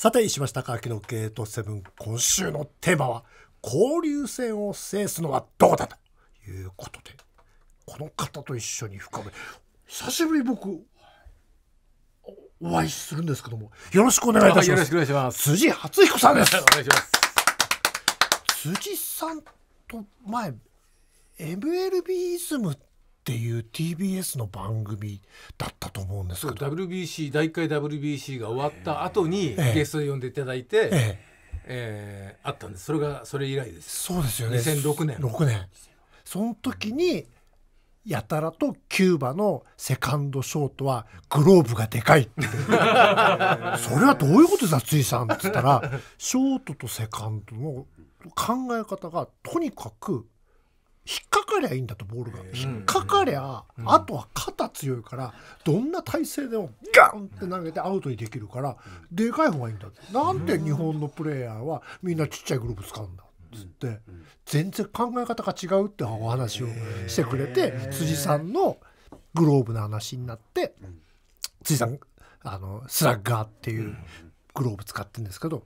さて石橋貴明のゲートセブン今週のテーマは交流戦を制すのはどうだということでこの方と一緒に深め久しぶり僕お会いするんですけどもよろしくお願いいたします、願い、します辻初彦さんですお願いします辻さんと前 MLB イズムってっていう TBS の番組だったと思うんですけど WBC 第一回 WBC が終わった後にゲストで呼んでいただいて、えええー、あったんですそれがそれ以来ですそうですよね2006年6年その時にやたらとキューバのセカンドショートはグローブがでかいって それはどういうことですだ辻さんって言ったらショートとセカンドの考え方がとにかく引っかかりゃいいんだとボールが引っかかりゃ、あとは肩強いからどんな体勢でもガンって投げてアウトにできるからでかい方がいいんだってなんで日本のプレイヤーはみんなちっちゃいグループ使うんだっつって全然考え方が違うってお話をしてくれて辻さんのグローブの話になって辻さんあのスラッガーっていうグローブ使ってるんですけど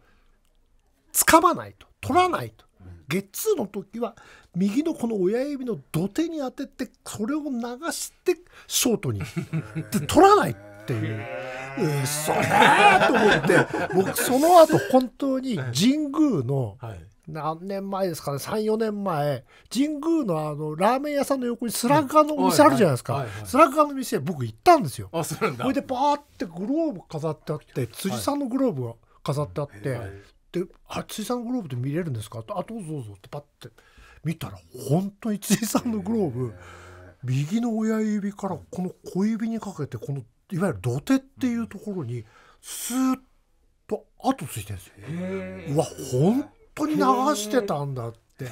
掴まないと取らないとゲッツーの時は右のこの親指の土手に当ててそれを流してショートにで取らないっていう。嘘だと思って 僕その後本当に神宮の何年前ですかね34年前神宮のあのラーメン屋さんの横にスラッガーのお店あるじゃないですか、スラッガーの店僕行ったんですよそれでバーってグローブ飾ってあって辻さんのグローブが飾ってあって、で「辻さんのグローブって見れるんですか?」と「あどうぞどうぞ」ってパッて見たら本当に辻さんのグローブ右の親指からこの小指にかけてこのいわゆる土手っていうところにスーッと後ついてるんですよ。うわ本当に流してたんだって。